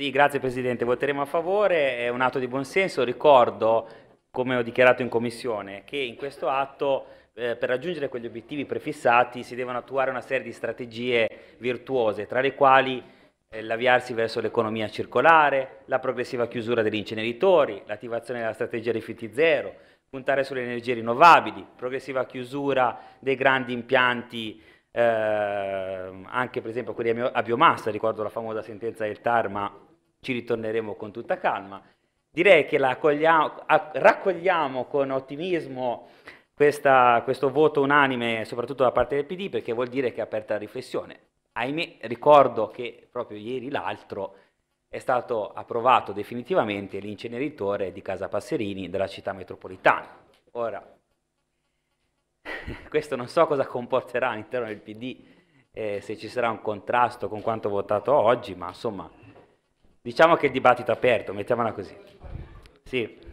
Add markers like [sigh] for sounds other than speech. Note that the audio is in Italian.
Sì, grazie Presidente, voteremo a favore, è un atto di buonsenso, ricordo, come ho dichiarato in Commissione, che in questo atto eh, per raggiungere quegli obiettivi prefissati si devono attuare una serie di strategie virtuose, tra le quali eh, l'avviarsi verso l'economia circolare, la progressiva chiusura degli inceneritori, l'attivazione della strategia rifiuti zero, puntare sulle energie rinnovabili, progressiva chiusura dei grandi impianti eh, anche per esempio quelli a biomassa, ricordo la famosa sentenza del TAR, ma ci ritorneremo con tutta calma. Direi che raccogliamo con ottimismo questa, questo voto unanime, soprattutto da parte del PD, perché vuol dire che è aperta la riflessione. Ahimè, ricordo che proprio ieri l'altro è stato approvato definitivamente l'inceneritore di Casa Passerini della città metropolitana. Ora, [laughs] questo non so cosa comporterà all'interno del PD, eh, se ci sarà un contrasto con quanto votato oggi, ma insomma Diciamo che è dibattito aperto, mettiamola così. Sì.